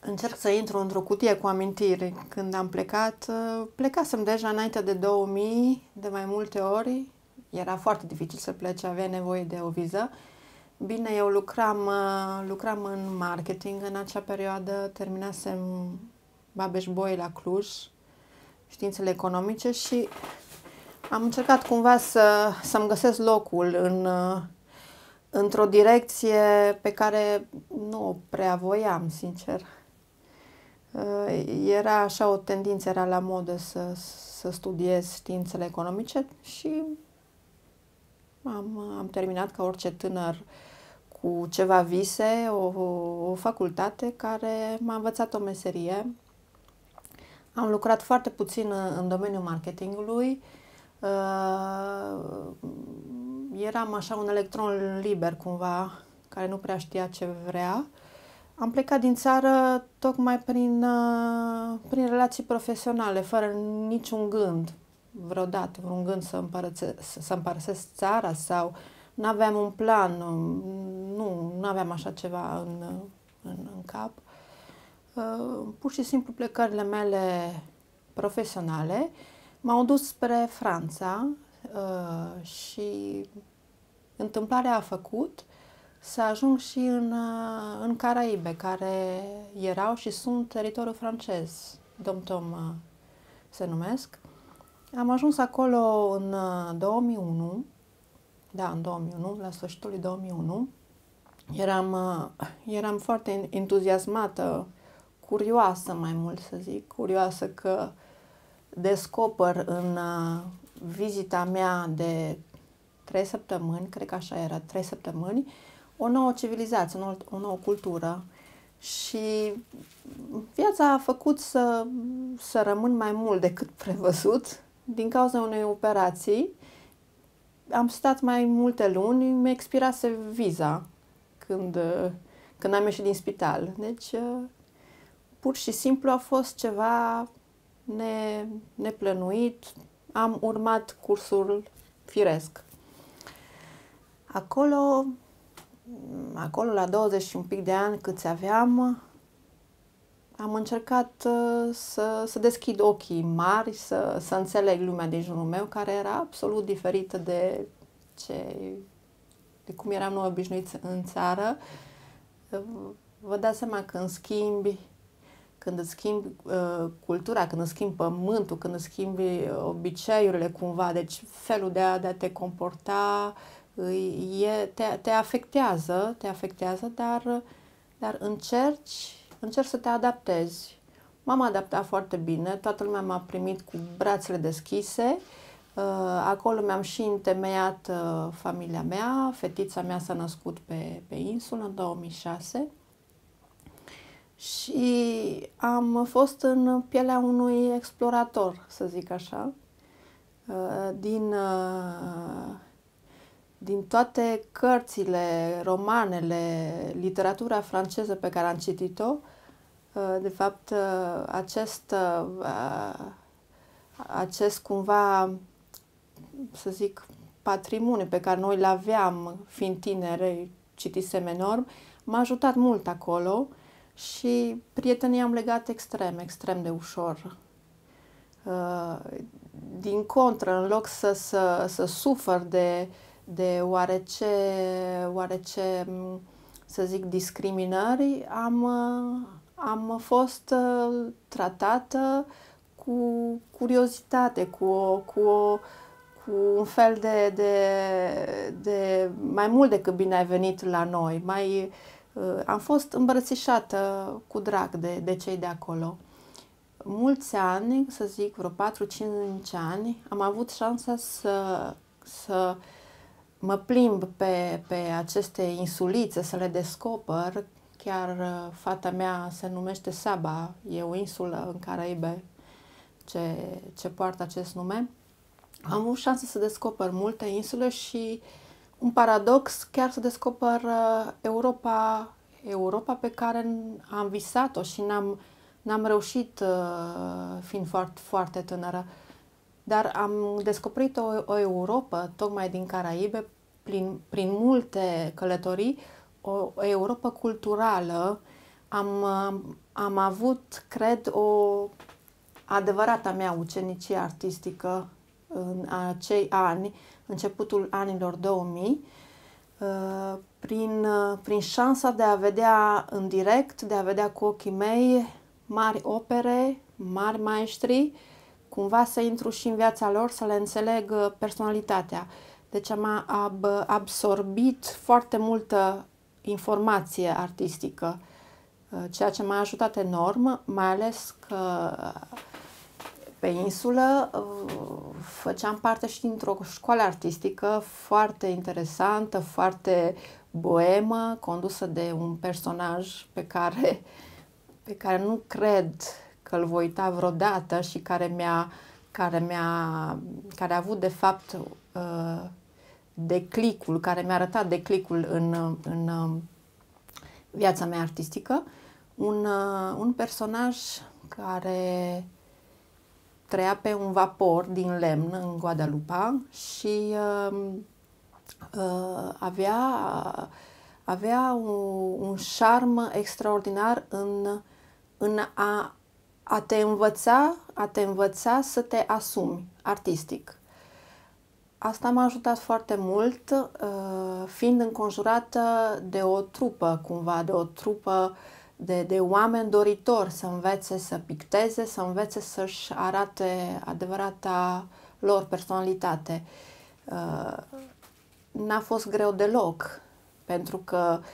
Încerc să intru într-o cutie cu amintiri. Când am plecat, uh, plecasem deja înainte de 2000, de mai multe ori. Era foarte dificil să plece, avea nevoie de o viză. Bine, eu lucram, uh, lucram în marketing în acea perioadă, terminasem Babes boi la Cluj, științele economice și am încercat cumva să, să-mi găsesc locul în, uh, într-o direcție pe care nu o prea voiam, sincer. Eh, era așa o tendință, era la modă să, să studiez științele economice și am, am terminat ca orice tânăr cu ceva vise, o, o, facultate care m-a învățat o meserie. Am lucrat foarte puțin în domeniul marketingului. Eh, eram așa un electron liber cumva, care nu prea știa ce vrea. Am plecat din țară tocmai prin, uh, prin relații profesionale, fără niciun gând vreodată, vreun gând să, împărățe, să împărăsesc țara sau nu aveam un plan, uh, nu, nu aveam așa ceva în, în, în cap. Uh, pur și simplu plecările mele profesionale m-au dus spre Franța și întâmplarea a făcut uh, să ajung și în, uh, în Caraibe, care erau și sunt teritoriul francez, Domtom uh, se numesc. Am ajuns acolo în 2001, uh, da, în 2001, la sfârșitul 2001. Eram, eram foarte entuziasmată, curioasă mai mult să zic, curioasă că descoper în vizita mea de trei săptămâni, cred că așa era, trei săptămâni, o nouă civilizație, o nouă, o nouă cultură și viața a făcut să, să rămân mai mult decât prevăzut din cauza unei operații. Am stat mai multe luni, mi expirase viza când, când am ieșit din spital. Deci, pur și simplu a fost ceva ne, neplănuit. Am urmat cursul firesc. Acolo acolo la 20 și un pic de ani câți aveam, am încercat uh, să, să deschid ochii mari, să, să înțeleg lumea din jurul meu, care era absolut diferită de ce, de cum eram noi obișnuiți în țară. Vă dați seama când schimbi, când îți schimbi uh, cultura, când îți schimbi pământul, când îți schimbi uh, obiceiurile cumva, deci felul de a, de a te comporta, uh, e, te, te afectează, te afectează, dar, dar încerci, încerci să te adaptezi. M-am adaptat foarte bine, toată lumea m-a primit cu brațele deschise, uh, acolo mi-am și întemeiat uh, familia mea, fetița mea s-a născut pe, pe insulă în 2006 și am fost în pielea unui explorator, să zic așa, uh, din din toate cărțile, romanele, literatura franceză pe care am citit-o, uh, de fapt, uh, acest, uh, acest cumva, să zic, patrimoniu pe care noi îl aveam fiind tineri, citisem enorm, m-a ajutat mult acolo și prietenii am legat extrem, extrem de ușor. Din contră, în loc să, să, să sufăr de uh, de oarece, oarece să zic, discriminări, am, am fost uh, tratată cu curiozitate, cu o, cu o cu un fel de, de, de mai mult decât bine ai venit la noi. Mai, uh, am fost îmbrățișată cu drag de, de cei de acolo. Mulți ani, să zic vreo 4-5 ani, am avut șansa să, să uh, mă plimb pe, pe aceste insulițe să le descoper. Chiar uh, fata mea se numește Saba, e o insulă în Caraibe ce, ce poartă acest nume. Am avut șansă să descoper multe insule și un paradox, chiar să descoper uh, Europa, Europa pe care am visat-o și n-am, n-am reușit uh, fiind foarte, foarte tânără. Uh, dar am descoperit o, o Europa, tocmai din Caraibe, prin, prin multe călătorii, o, o Europa culturală. Am, am avut, cred, o adevărata mea ucenicie artistică în acei ani, începutul anilor 2000, uh, prin, uh, prin șansa de a vedea în direct, de a vedea cu ochii mei mari opere, mari maestri, cumva să intru și în viața lor, să le înțeleg uh, personalitatea. Deci am ab- absorbit foarte multă informație artistică, uh, ceea ce m-a ajutat enorm, mai ales că pe insulă uh, făceam parte și dintr-o școală artistică foarte interesantă, foarte boemă, condusă de un personaj pe care, pe care nu cred că îl voi uita vreodată și care mi-a care mi-a care a avut de fapt uh, declicul, care mi-a arătat declicul în, în uh, viața mea artistică, un, uh, un personaj care trăia pe un vapor din lemn în Guadalupa și uh, uh, avea, avea un, un șarm extraordinar în, în a a te învăța, a te învăța să te asumi artistic. Asta m-a ajutat foarte mult, uh, fiind înconjurată de o trupă, cumva, de o trupă de, de oameni doritori să învețe să picteze, să învețe să-și arate adevărata lor personalitate. Uh, n-a fost greu deloc, pentru că uh,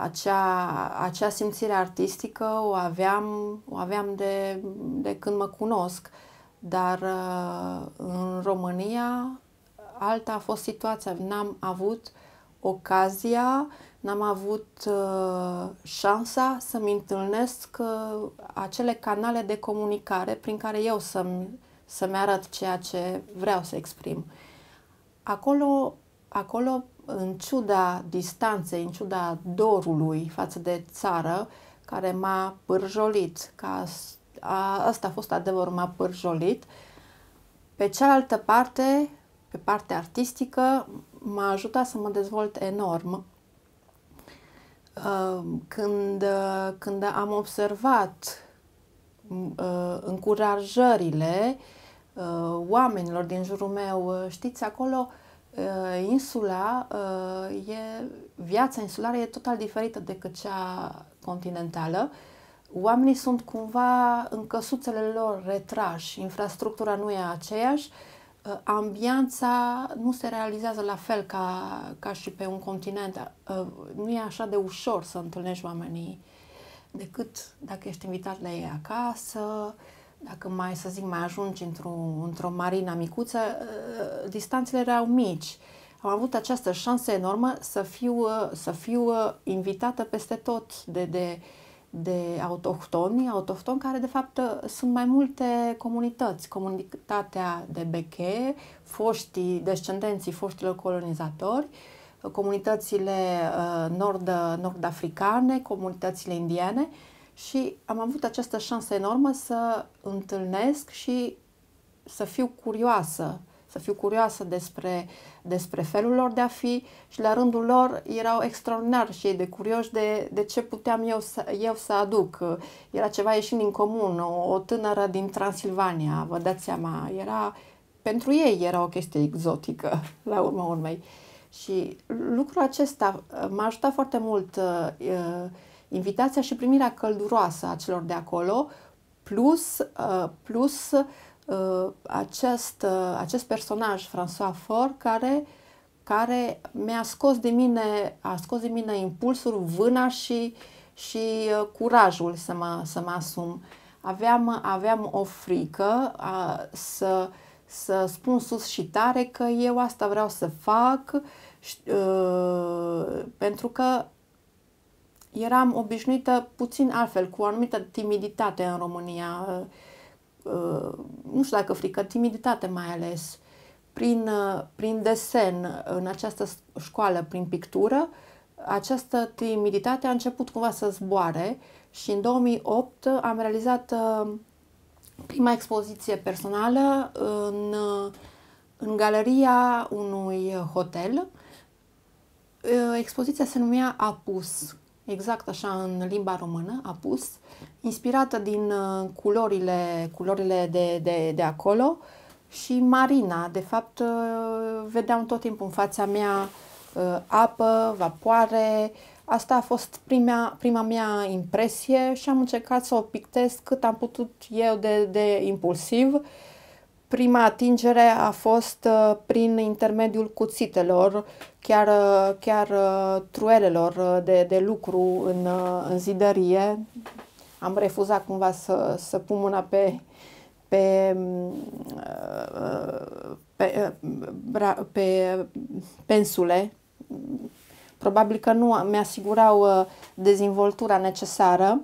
acea, acea simțire artistică o aveam, o aveam de, de când mă cunosc, dar uh, în România alta a fost situația. N-am avut ocazia, n-am avut uh, șansa să-mi întâlnesc uh, acele canale de comunicare prin care eu să-mi, să-mi arăt ceea ce vreau să exprim. Acolo acolo, în ciuda distanței, în ciuda dorului față de țară, care m-a pârjolit, ca a, asta a fost adevărul, m-a pârjolit, pe cealaltă parte, pe partea artistică, m-a ajutat să mă dezvolt enorm. Uh, când, uh, când am observat uh, încurajările oamenilor din jurul meu, știți, acolo Ă, insula ă, e, viața insulară e total diferită decât cea continentală. Oamenii sunt cumva în căsuțele lor retrași, infrastructura nu e aceeași, ă, ambianța nu se realizează la fel ca, ca și pe un continent. Nu e așa de ușor să întâlnești oamenii decât dacă ești invitat la ei acasă, dacă mai, să zic, mai ajungi într-o, într-o marină micuță, ă, distanțele erau mici. Am avut această șansă enormă să fiu, ă, să fiu ă, invitată peste tot de, de, de autohtoni, autohtoni care de fapt sunt mai multe comunități, comunitatea de beche, foștii, descendenții foștilor colonizatori, comunitățile nord, nord-africane, comunitățile indiene, uh, și am avut această șansă enormă să întâlnesc și să fiu curioasă, să fiu curioasă despre, despre felul lor de a fi și la rândul lor erau extraordinari și ei de curioși de, de ce puteam eu să, eu să aduc. Era ceva ieșind din comun, o, o tânără din Transilvania, vă dați seama, era, pentru ei era o chestie exotică, la urma urmei. Și lucrul acesta m-a ajutat foarte mult uh, uh invitația și primirea călduroasă a celor de acolo, plus, uh, plus uh, acest, uh, acest personaj, François For, care, care mi-a scos de mine, a scos de mine impulsul, vâna și, și uh, curajul să mă, să mă asum. Aveam, aveam o frică a, uh, să, să spun sus și tare că eu asta vreau să fac, și, uh, pentru că eram obișnuită puțin altfel, cu o anumită timiditate în România, uh, uh, nu știu dacă frică, timiditate mai ales, prin, uh, prin desen în această școală, prin pictură, această timiditate a început cumva să zboare și în 2008 am realizat prima expoziție personală în, în galeria unui hotel. Expoziția se numea Apus, exact așa în limba română, apus, inspirată din uh, culorile, culorile de, de, de acolo și marina. De fapt, uh, vedeam tot timpul în fața mea uh, apă, vapoare. Asta a fost prima, prima mea impresie și am încercat să o pictez cât am putut eu de, de impulsiv. Prima atingere a fost prin intermediul cuțitelor chiar, uh, chiar uh, truelelor uh, de, de lucru în, în zidărie. Am refuzat cumva să, să pun mâna pe, pe, mm, pe, pe pensule. Probabil că nu mi-asigurau dezvoltura necesară,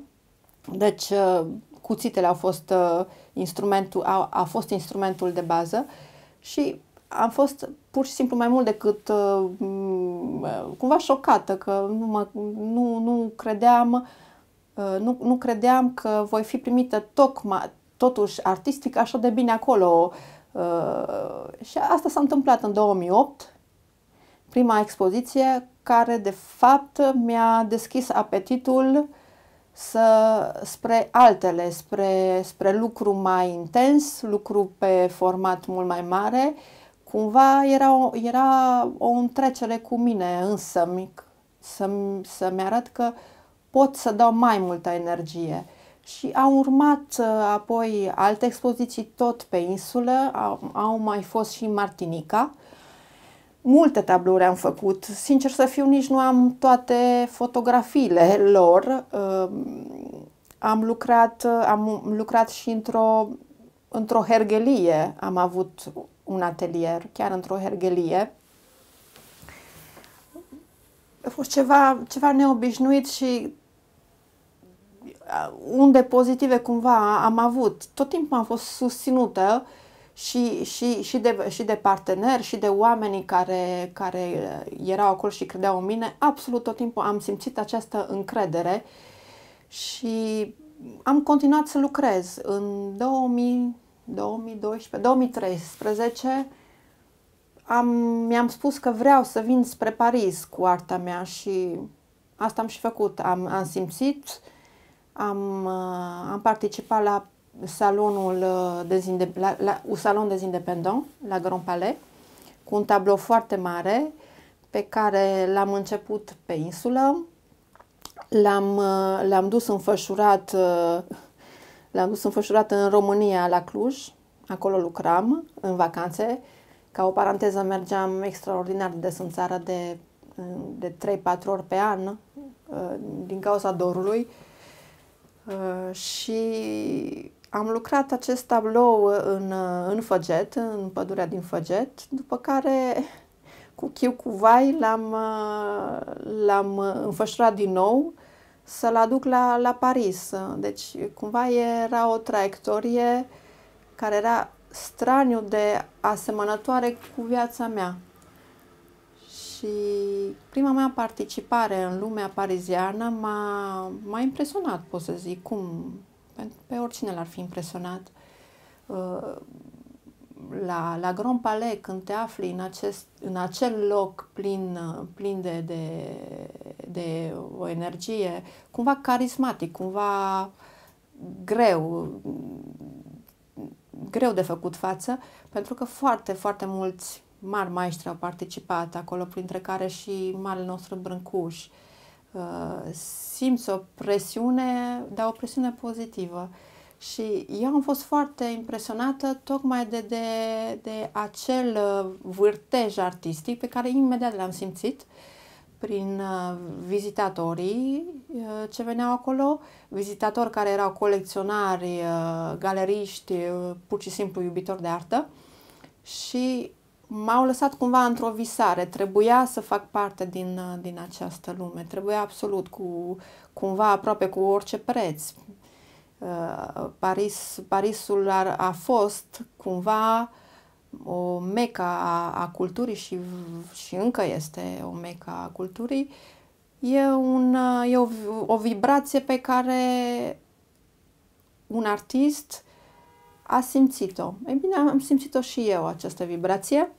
deci cuțitele au fost instrumentul, a, a fost instrumentul de bază și am fost pur și simplu mai mult decât uh, uh, cumva șocată că nu, mă, nu, nu credeam uh, nu, nu credeam că voi fi primită tocmai, totuși artistic așa de bine acolo. și asta s-a întâmplat în 2008, prima expoziție care de fapt mi-a deschis apetitul să, spre altele, spre, spre lucru mai intens, lucru pe format mult mai mare uh, cumva era o, era o întrecere cu mine însă, să-mi, să-mi arăt că pot să dau mai multă energie. Și au urmat uh, apoi alte expoziții tot pe insulă, au, au mai fost și Martinica. Multe tablouri am făcut. Sincer să fiu, nici nu am toate fotografiile lor. Uh, am lucrat, uh, am lucrat și într-o într-o hergelie. Am avut un atelier, chiar într-o hergelie. A fost ceva, ceva neobișnuit și uh, unde pozitive cumva am avut. Tot timpul am fost susținută și, și, și, de, și de parteneri și de oamenii care, care uh, erau acolo și credeau în mine. Absolut tot timpul am simțit această încredere și am continuat să lucrez. În 2000 2012-2013 am, mi-am spus că vreau să vin spre Paris cu arta mea și asta am și făcut. Am, am simțit, am, uh, am participat la salonul uh, de la, la, un salon de independent la Grand Palais cu un tablou foarte mare pe care l-am început pe insulă, l-am, uh, l-am dus înfășurat uh, L-am dus înfășurat în România, la Cluj. Acolo lucram, în vacanțe. Ca o paranteză, mergeam extraordinar de des în țară de, de 3-4 ori pe an, uh, din cauza dorului. Uh, și am lucrat acest tablou în, uh, în Făget, în pădurea din Făget, după care cu chiu cu vai l-am, l-am înfășurat din nou să-l aduc la, la Paris. Deci, cumva era o traiectorie care era straniu de asemănătoare cu viața mea. Și prima mea participare în lumea pariziană m-a, m-a impresionat, pot să zic, cum pe oricine l-ar fi impresionat. Uh, la, la Grand Palais, când te afli în, acest, în acel loc plin, plin de, de, de o energie cumva carismatic, cumva greu, greu de făcut față, pentru că foarte, foarte mulți mari maestri au participat acolo, printre care și marele nostru Brâncuș. Uh, simți o presiune, dar o presiune pozitivă. Și eu am fost foarte impresionată tocmai de, de, de acel uh, vârtej artistic pe care imediat l-am simțit prin uh, vizitatorii uh, ce veneau acolo, vizitatori care erau colecționari, galeriști, pur și simplu iubitori de artă și m-au lăsat cumva într-o visare. Trebuia să fac parte din, din această lume. Trebuia absolut cu, cumva aproape cu orice preț. Uh, Paris, Parisul a, a fost cumva o meca a, a culturii și, și încă este o meca a culturii, e, un, uh, e o, o vibrație pe care un artist a simțit-o. Ei bine, am simțit-o și eu, această vibrație.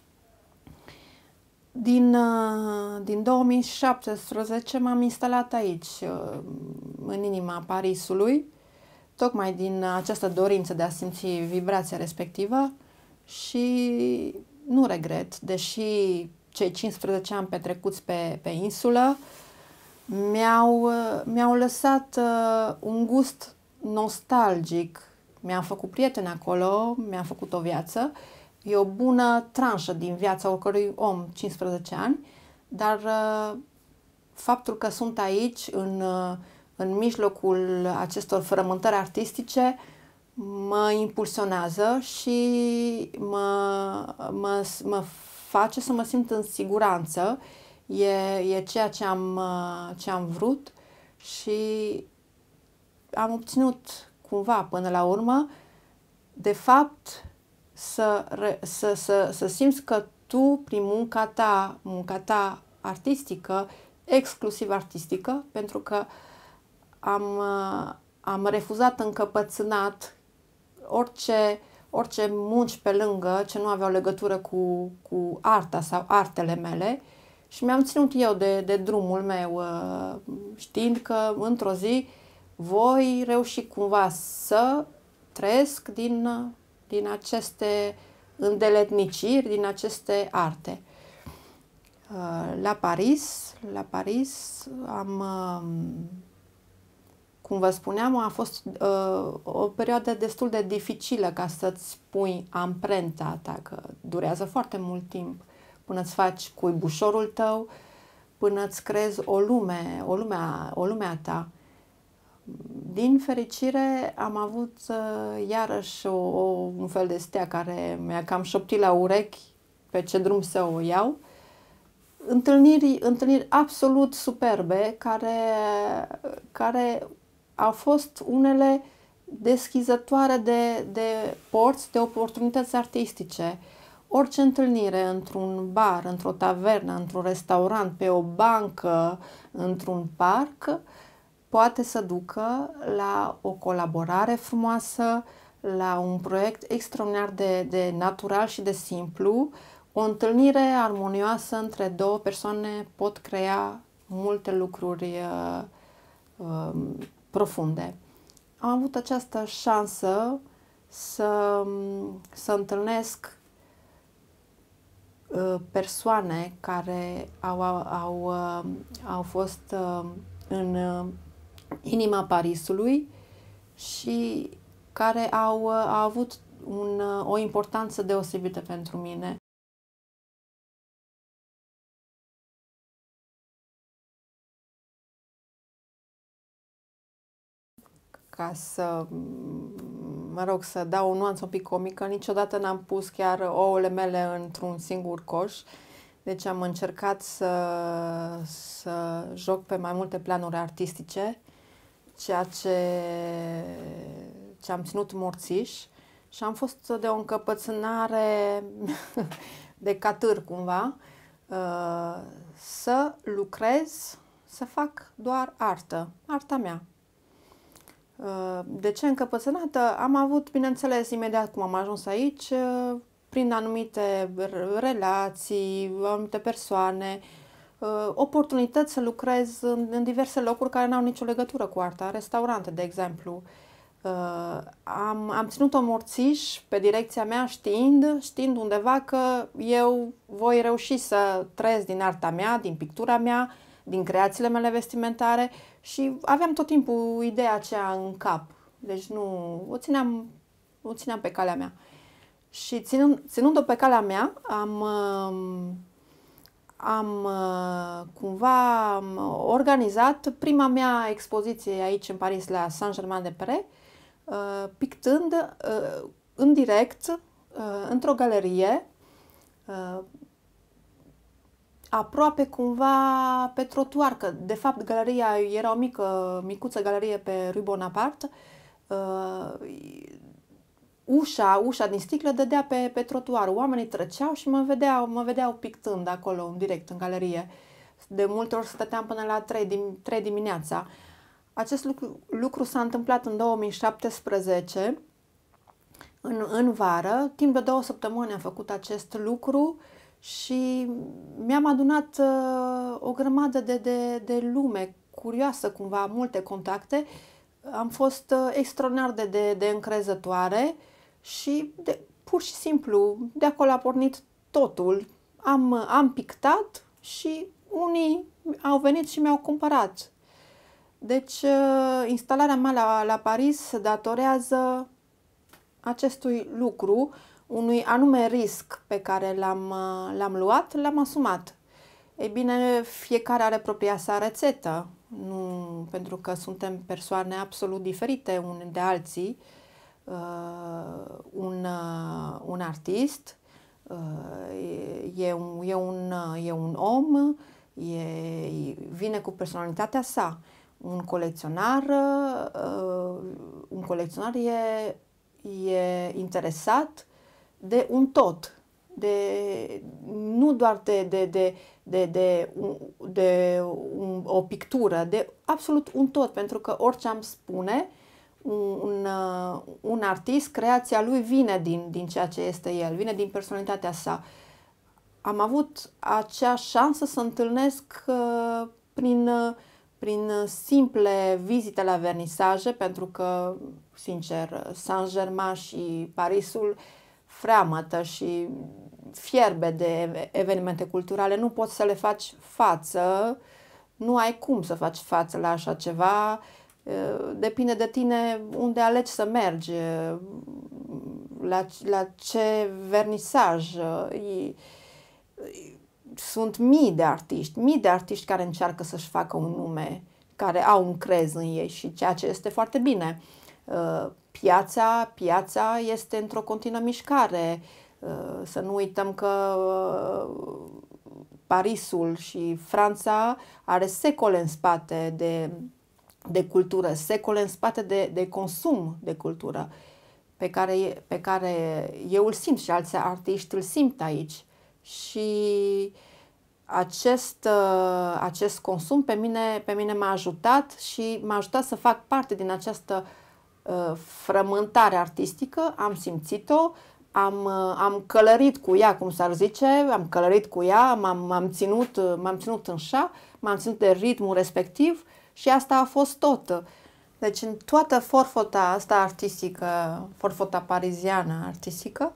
Din, uh, din 2017 m-am instalat aici, în inima Parisului, tocmai din această dorință de a simți vibrația respectivă și nu regret, deși cei 15 ani petrecuți pe, pe insulă mi-au, mi-au lăsat uh, un gust nostalgic, mi-am făcut prieteni acolo, mi-am făcut o viață, e o bună tranșă din viața oricărui om 15 ani, dar uh, faptul că sunt aici în uh, în mijlocul acestor frământări artistice mă impulsionează și mă, mă, mă face să mă simt în siguranță. E, e ceea ce am, ce am vrut și am obținut cumva până la urmă, de fapt, să, să, să, să simți că tu, prin munca ta, munca ta artistică, exclusiv artistică, pentru că uh, am, uh, am refuzat încăpățânat orice, orice munci pe lângă ce nu aveau legătură cu, cu arta sau artele mele și mi-am ținut eu de, de drumul meu, uh, știind că într-o zi voi reuși cumva să trăiesc din, din aceste îndeletniciri, din aceste arte. Uh, la Paris, la Paris am cum vă spuneam, a fost uh, o perioadă destul de dificilă ca să-ți pui amprenta ta, că durează foarte mult timp până îți faci cuibușorul tău, până îți crezi o lume, o lume, o lumea ta. Din fericire am avut uh, iarăși o, o, un fel de stea care mi-a cam șoptit la urechi pe ce drum să o iau. Întâlniri, întâlniri absolut superbe care, care au fost unele deschizătoare de, de porți, de oportunități artistice. Orice întâlnire într-un bar, într-o tavernă, într-un restaurant, pe o bancă, într-un parc, poate să ducă la o colaborare frumoasă, la un proiect extraordinar de, de natural și de simplu. O întâlnire armonioasă între două persoane pot crea multe lucruri uh, um, profunde. Am avut această șansă să, să întâlnesc uh, persoane care au, au, au uh, fost uh, în inima Parisului și care au, au avut un, o importanță deosebită pentru mine. ca să, mă rog, să dau o nuanță un pic comică, niciodată n-am pus chiar ouăle mele într-un singur coș. Deci am încercat să, să joc pe mai multe planuri artistice, ceea ce, ce am ținut morțiș și am fost de o încăpățânare de catâr cumva uh, să lucrez, să fac doar artă, arta mea, Uh, de ce încăpățânată? Am avut, bineînțeles, imediat cum am ajuns aici, uh, prin anumite relații, anumite persoane, uh, oportunități să lucrez în, diverse locuri care n-au nicio legătură cu arta, restaurante, de exemplu. Am, am ținut-o morțiș pe direcția mea știind, știind undeva că eu voi reuși să trăiesc din arta mea, din pictura mea, din creațiile mele vestimentare și aveam tot timpul ideea aceea în cap. Deci nu, o țineam, o țineam pe calea mea. Și ținând, ținând-o pe calea mea, am, am cumva am organizat prima mea expoziție aici în Paris la Saint-Germain-de-Prés, uh, pictând uh, în direct uh, într-o galerie aproape cumva pe trotuar, că de fapt galeria era o mică, micuță galerie pe Rue Bonaparte, uh, ușa, ușa din sticlă dădea pe, pe trotuar. Oamenii trăceau și mă vedeau, mă vedeau pictând acolo, în direct, în galerie. De multe ori stăteam până la 3, dim, 3 dimineața. Acest lucru, lucru s-a întâmplat în 2017, în, în vară. Timp de două săptămâni am făcut acest lucru uh, și mi-am adunat uh, o grămadă de, de, de lume curioasă, cumva, multe contacte. Am fost uh, extraordinar de, de, de încrezătoare și de, pur și simplu de acolo a pornit totul. Am, uh, am pictat și unii au venit și mi-au cumpărat. Deci, uh, instalarea mea la, la Paris se datorează acestui lucru unui anume risc pe care l-am, uh, l-am luat, l-am asumat. Ei bine, fiecare are propria sa rețetă, nu, pentru că suntem persoane absolut diferite unii de alții. Uh, un, uh, un artist uh, e, un, e, un, uh, e un om, e, vine cu personalitatea sa. Un colecționar, uh, un colecționar e, e interesat de un tot, de, nu doar de, de, de, de, de, de un, o pictură, de absolut un tot, pentru că orice am spune, un, un, uh, un artist, creația lui vine din, din ceea ce este el, vine din personalitatea sa. Am avut acea șansă să întâlnesc uh, prin uh, prin simple vizite la vernisaje, pentru că, sincer, Saint-Germain și Parisul uh, freamătă și fierbe de evenimente culturale, nu poți să le faci față, nu ai cum să faci față la așa ceva, depinde de tine unde alegi să mergi, la, la ce vernisaj. Sunt mii de artiști, mii de artiști care încearcă să-și facă un nume, care au un crez în ei și ceea ce este foarte bine piața, piața este într-o continuă mișcare. Uh, să nu uităm că uh, Parisul și Franța are secole în spate de, de cultură, secole în spate de, de consum de cultură, pe care, pe care eu îl simt și alți artiști îl simt aici. Și acest, uh, acest consum pe mine, pe mine m-a ajutat și m-a ajutat să fac parte din această uh, Uh, frământare artistică, am simțit-o, am, uh, am călărit cu ea, cum s-ar zice, am călărit cu ea, m-am, am ținut, uh, m-am ținut în șa, m-am ținut de ritmul respectiv și asta a fost tot. Deci în toată forfota asta artistică, forfota pariziană artistică,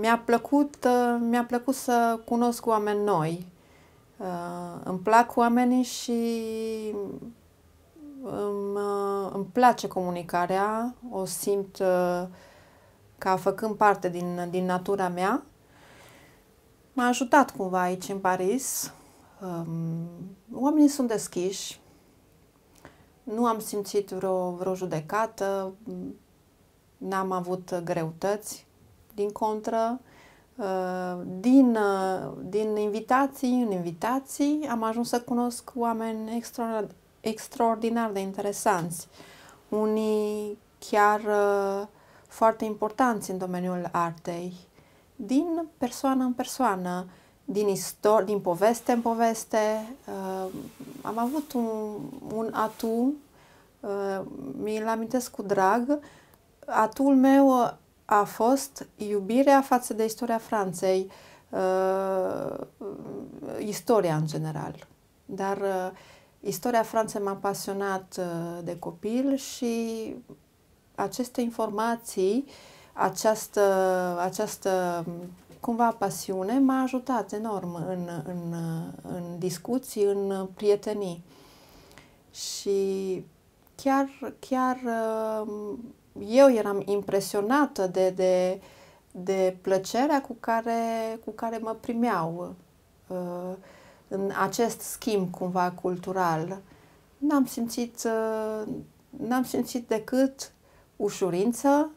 mi-a plăcut, mi-a plăcut să cunosc oameni noi. Îmi plac oamenii și îmi, uh, îmi place comunicarea, o simt uh, ca făcând parte din, din natura mea. M-a ajutat cumva aici în Paris. Oamenii sunt deschiși. Nu am simțit vreo, vreo judecată, n-am avut greutăți. Din contră, uh, din, din invitații în invitații am ajuns să cunosc oameni extraordinar de interesanți, unii chiar uh, foarte importanți în domeniul artei, din persoană în persoană, din, istor- din poveste în poveste. Uh, am avut un, un atu, uh, mi-l amintesc cu drag, atul meu uh, a fost iubirea față de istoria Franței, uh, istoria în general. Dar uh, Istoria Franței m-a pasionat uh, de copil și aceste informații, această, această cumva pasiune m-a ajutat enorm în, în, în discuții, în prietenii. Și chiar, chiar uh, eu eram impresionată de, de, de plăcerea cu care, cu care mă primeau. Uh, în acest schimb cumva cultural, n-am simțit, uh, n-am simțit decât ușurință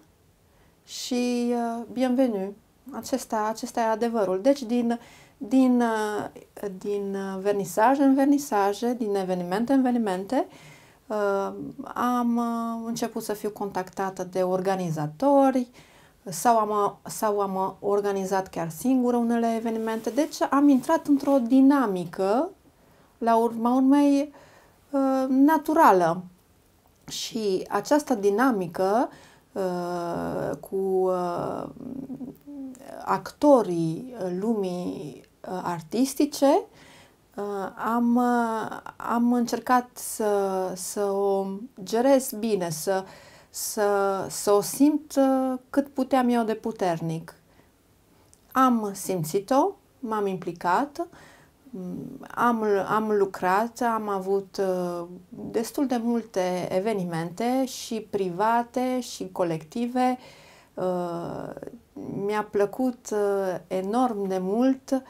și uh, bienvenu. Acesta, acesta e adevărul. Deci din, din, uh, din vernisaje în vernisaje, din evenimente în evenimente, am început să fiu contactată de organizatori, sau am, sau am organizat chiar singură unele evenimente. Deci am intrat într-o dinamică, la urma urmei, uh, naturală. Și această dinamică uh, cu uh, actorii lumii artistice am, am încercat să, să o gerez bine, să uh, să, să o simt uh, cât puteam eu de puternic. Am simțit-o, m-am implicat, mm, am, am lucrat, am avut uh, destul de multe evenimente și private și colective. Uh, mi-a plăcut enorm de mult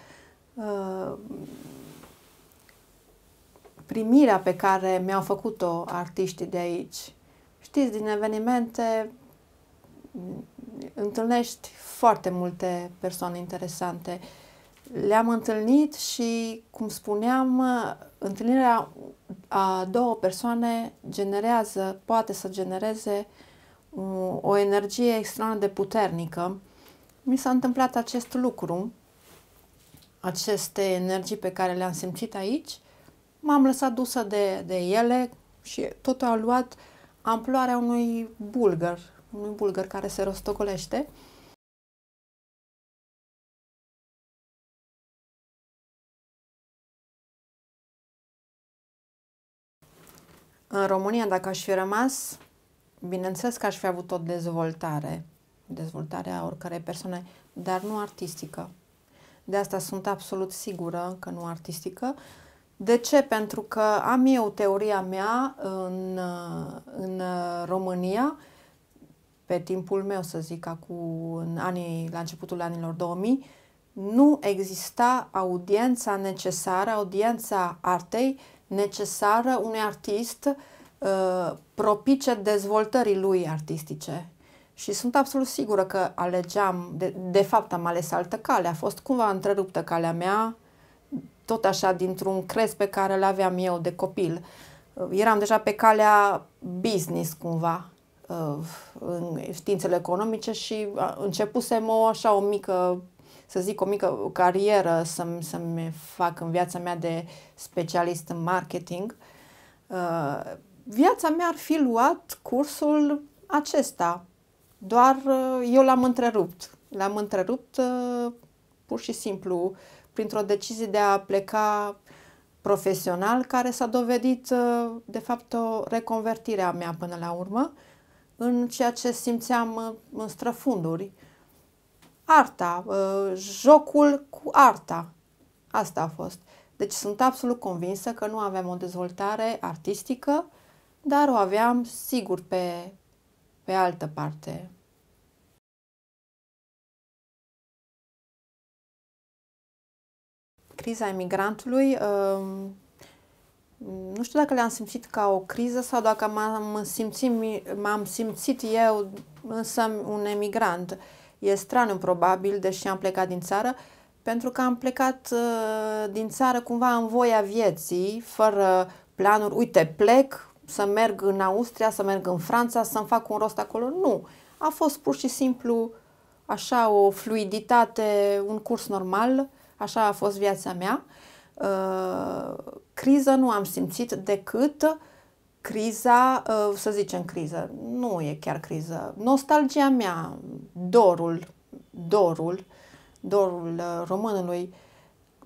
primirea pe care mi-au făcut-o artiștii de aici știți, din evenimente mm, întâlnești foarte multe persoane interesante. Le-am întâlnit și, cum spuneam, întâlnirea a două persoane generează, poate să genereze o energie extrem de puternică. Mi s-a întâmplat acest lucru, aceste energii pe care le-am simțit aici, m-am lăsat dusă de, de ele și tot a luat uh, amploarea unui bulgar, unui bulgar care se rostogolește. În România, dacă aș fi rămas, bineînțeles că aș fi avut o dezvoltare, dezvoltarea oricărei persoane, dar nu artistică. De asta sunt absolut sigură că nu artistică. Uh, de ce? Pentru că am eu teoria mea în, în România, pe timpul meu, să zic, acum în anii, la începutul anilor 2000, nu exista audiența necesară, audiența artei necesară unui artist uh, propice dezvoltării lui artistice. Și sunt absolut sigură că alegeam, de, de fapt am ales altă cale, a fost cumva întreruptă calea mea tot așa dintr-un crez pe care îl aveam eu de copil. Uh, eram deja pe calea business cumva uh, în științele economice și uh, începusem o așa o mică să zic, o mică carieră să-mi, să-mi fac în viața mea de specialist în marketing, viața mea ar fi luat cursul acesta. Doar eu l-am întrerupt. L-am întrerupt pur și simplu printr-o decizie de a pleca profesional, care s-a dovedit, uh, de fapt, o reconvertire a mea până la urmă, în ceea ce simțeam uh, în străfunduri. Arta, uh, jocul cu arta. Asta a fost. Deci sunt absolut convinsă că nu aveam o dezvoltare artistică, dar o aveam sigur pe, pe altă parte. criza emigrantului, um, nu știu dacă le-am simțit ca o criză sau dacă m-am simțit, m-am simțit eu însă un emigrant. E straniu probabil, deși am plecat din țară, pentru că am plecat uh, din țară cumva în voia vieții, fără planuri, uite, plec să merg în Austria, să merg în Franța, să-mi fac un rost acolo. Nu, a fost pur și simplu așa o fluiditate, un curs normal Așa a fost viața mea. Uh, criză nu am simțit decât criza, uh, să zicem criză, nu e chiar criză, nostalgia mea, dorul, dorul, dorul uh, românului,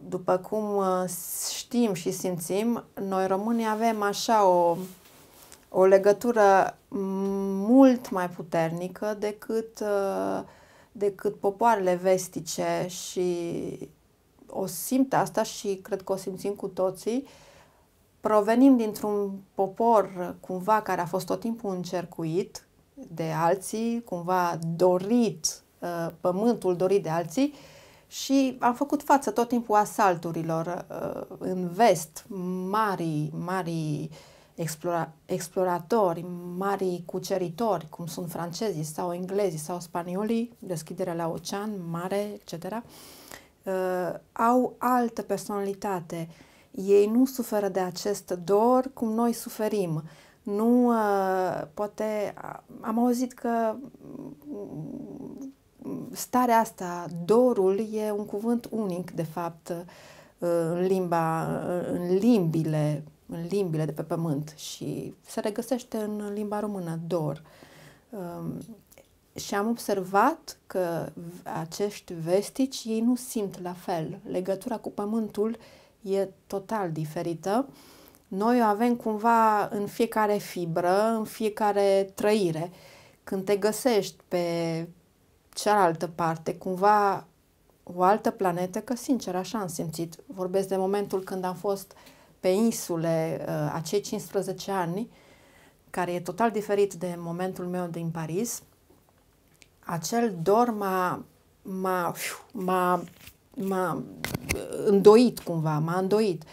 după cum uh, știm și simțim, noi românii avem așa o, o legătură mult mai puternică decât, uh, decât popoarele vestice și o simt asta și cred că o simțim cu toții, provenim dintr-un popor cumva care a fost tot timpul încercuit de alții, cumva dorit, uh, pământul dorit de alții și am făcut față tot timpul asalturilor uh, în vest, mari, mari explora, exploratori, mari cuceritori, cum sunt francezii sau englezii sau spaniolii, deschiderea la ocean, mare, etc uh, au altă personalitate. Ei nu suferă de acest dor cum noi suferim. Nu, uh, poate, am auzit că mm, starea asta, dorul, e un cuvânt unic, de fapt, uh, în limba, uh, în limbile, în limbile de pe pământ și se regăsește în limba română, dor. Uh, și am observat că acești vestici, ei nu simt la fel. Legătura cu pământul e total diferită. Noi o avem cumva în fiecare fibră, în fiecare trăire. Când te găsești pe cealaltă parte, cumva o altă planetă, că sincer așa am simțit. Vorbesc de momentul când am fost pe insule uh, acei 15 ani, care e total diferit de momentul meu din Paris acel dor m-a, m-a, m-a, m-a îndoit cumva, m-a îndoit.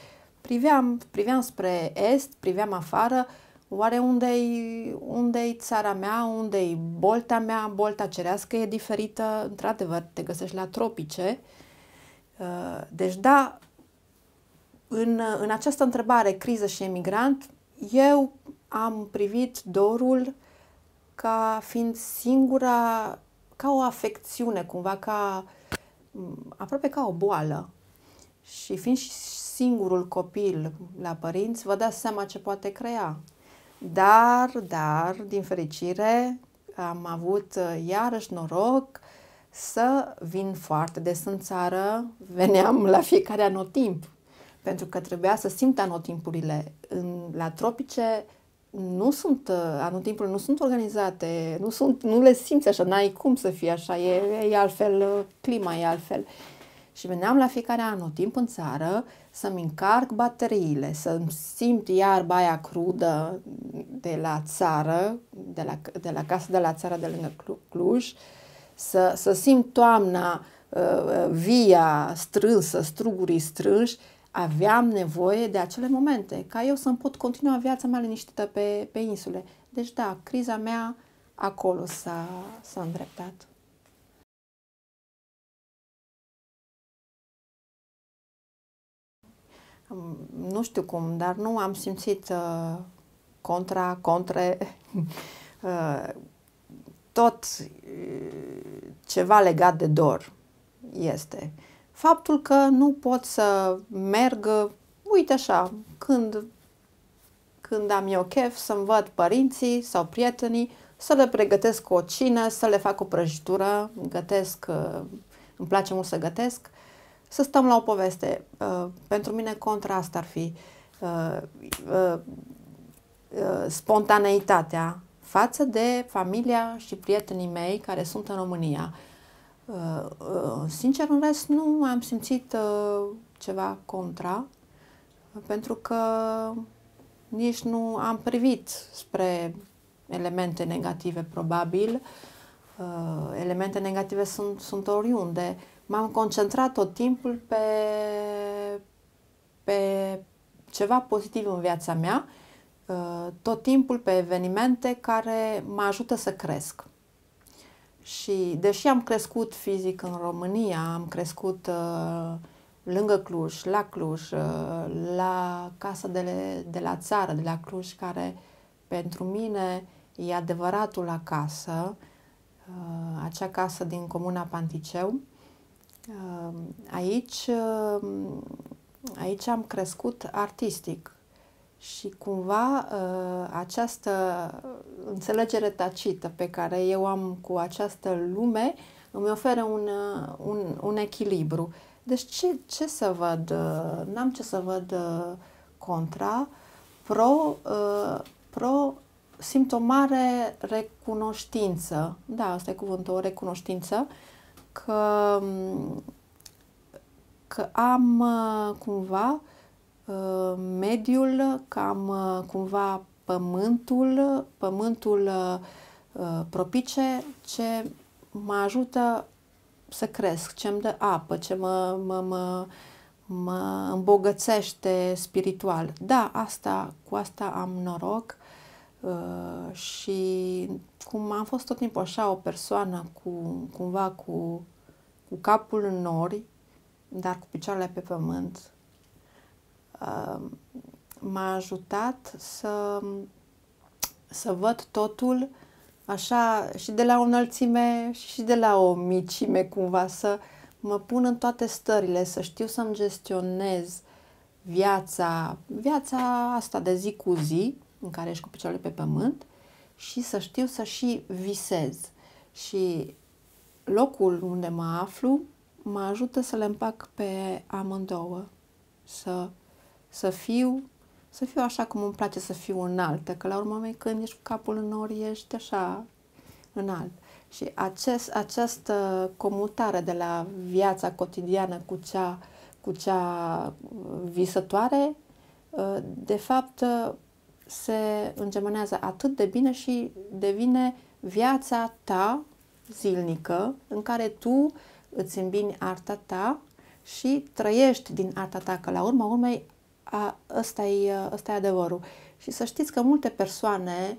Priveam, priveam spre est, priveam afară, oare unde-i, unde-i țara mea, unde-i bolta mea, bolta cerească e diferită, într-adevăr, te găsești la tropice. Uh, deci da, în, în această întrebare, criză și emigrant, eu am privit dorul ca fiind singura ca o afecțiune, cumva ca mm, aproape ca o boală. Și fiind și singurul copil la părinți, vă dați seama ce poate crea. Dar, dar, din fericire, am avut uh, iarăși noroc să vin foarte des în țară, veneam la fiecare anotimp, pentru că trebuia să simt anotimpurile. În, la tropice nu sunt, uh, anotimpurile nu sunt organizate, nu, sunt, nu le simți așa, n-ai cum să fie așa, e, e altfel, uh, clima e altfel. Și veneam la fiecare anotimp în țară să-mi încarc bateriile, să-mi simt iarba aia crudă de la țară, de la, de la casă de la țară de lângă Cluj, să, să simt toamna uh, uh via strânsă, strugurii strânși aveam nevoie de acele momente, ca eu să-mi pot continua viața mea liniștită pe, pe insule. Deci, da, criza mea acolo s-a, s-a îndreptat. Nu știu cum, dar nu am simțit uh, contra, contre, uh, tot uh, ceva legat de dor este. Uh, faptul că nu pot să merg, uite așa, când, când am eu chef să-mi văd părinții sau prietenii, să le pregătesc o cină, să le fac o prăjitură, gătesc, uh, îmi place mult să gătesc, să stăm la o poveste. Uh, pentru mine contra asta ar fi uh, spontaneitatea față de familia și prietenii mei care sunt în România. Uh, uh, sincer, în rest, nu am simțit uh, ceva contra, pentru că nici nu am privit spre elemente negative, probabil. Elemente negative sunt, sunt oriunde. M-am concentrat tot timpul pe, pe ceva pozitiv în viața mea, tot timpul pe evenimente care mă ajută să cresc. Și deși am crescut fizic în România, am crescut uh, lângă Cluj, la Cluj, uh, la casa de, de la țară, de la Cluj, care pentru mine e adevăratul acasă, uh, acea casă din comuna Panticeu. Uh, aici, uh, aici am crescut artistic și cumva uh, această înțelegere tacită pe care eu am cu această lume îmi oferă un, uh, un, un echilibru. Deci ce, ce să văd? Uh, n-am ce să văd contra. Pro, pro simt o mare recunoștință. Da, asta e cuvântul, o recunoștință că, mm, că am cumva uh, Ă, mediul, cam ă, cumva pământul, pământul ă, propice ce mă ajută să cresc, ce îmi dă apă, ce mă, mă, mă, mă îmbogățește spiritual. Da, asta, cu asta am noroc și cum am fost tot timpul așa o persoană cu, cumva cu, cu capul în nori, dar cu picioarele pe pământ, Uh, m-a ajutat să, să văd totul așa și de la o înălțime și de la o micime cumva, să mă pun în toate stările, să știu să-mi gestionez viața, viața asta de zi cu zi, în care ești cu picioarele pe pământ și să știu să și visez. Și locul unde mă aflu mă ajută să le împac pe amândouă, să să fiu, să fiu așa cum îmi place să fiu înaltă, că la urmă când ești cu capul în nori, ești așa înalt. Și acest, această comutare de la viața cotidiană cu cea, cu cea uh, visătoare, uh, de fapt, uh, se îngemânează atât de bine și devine viața ta zilnică în care tu îți îmbini arta ta și trăiești din arta ta, că la urma urmei a, ăsta-i, ăsta-i adevărul. Și să știți că multe persoane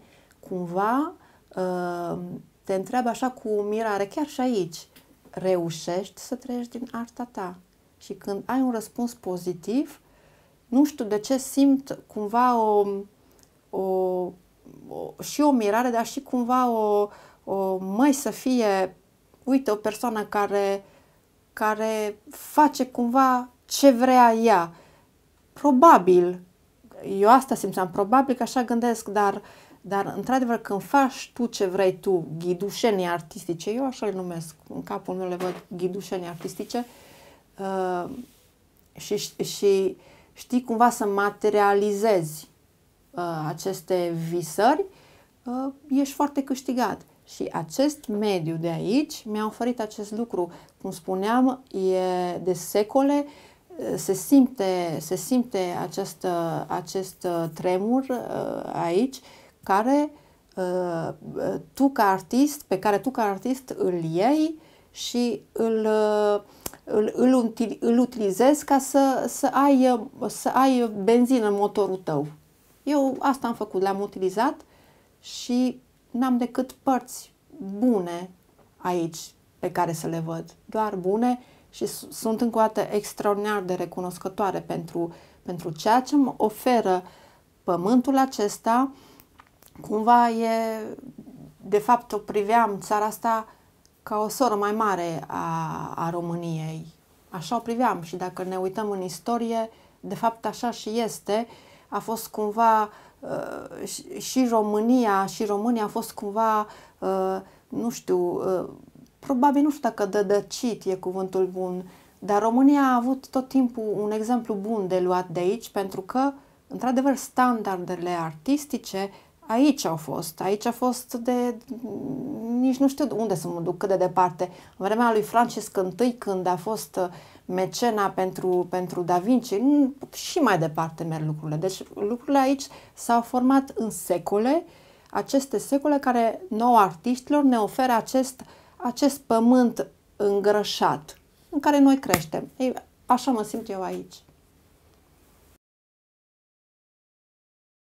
cumva uh, te întreabă așa cu mirare, chiar și aici, reușești să trăiești din arta ta? Și când ai un răspuns pozitiv, nu știu de ce simt cumva o, o, o și o mirare, dar și cumva o, o mai să fie, uite, o persoană care, care face cumva ce vrea ea Probabil, eu asta simțeam, probabil că așa gândesc, dar, dar într-adevăr când faci tu ce vrei tu, ghidușenii artistice, eu așa le numesc, în capul meu le văd ghidușenii artistice, uh, și, și știi cumva să materializezi uh, aceste visări, uh, ești foarte câștigat. Și acest mediu de aici mi-a oferit acest lucru. Cum spuneam, e de secole uh, se simte, se simte acest, acest tremur uh, aici care uh, tu ca artist, pe care tu ca artist îl iei și îl, uh, îl, îl, îl utilizezi ca să, să, ai, să ai benzină în motorul tău. Eu asta am făcut, l-am utilizat și n-am decât părți bune aici pe care să le văd, doar bune și sunt încă o dată extraordinar de recunoscătoare pentru, pentru ceea ce îmi oferă pământul acesta. Cumva e, de fapt, o priveam țara asta ca o soră mai mare a, a României. Așa o priveam și dacă ne uităm în istorie, de fapt așa și este. A fost cumva uh, și România, și România a fost cumva, uh, nu știu, uh, probabil nu știu dacă dădăcit e cuvântul bun, dar România a avut tot timpul un exemplu bun de luat de aici, pentru că, într-adevăr, standardele artistice aici au fost. Aici a fost de... nici nu știu unde să mă duc, cât de departe. În vremea lui Francis I, când a fost uh, mecena pentru, pentru Da Vinci, și mai departe merg lucrurile. Deci lucrurile aici s-au format în secole, aceste secole care nouă artiștilor ne oferă acest uh, acest pământ îngrășat în care noi creștem. Ei, așa mă simt eu aici.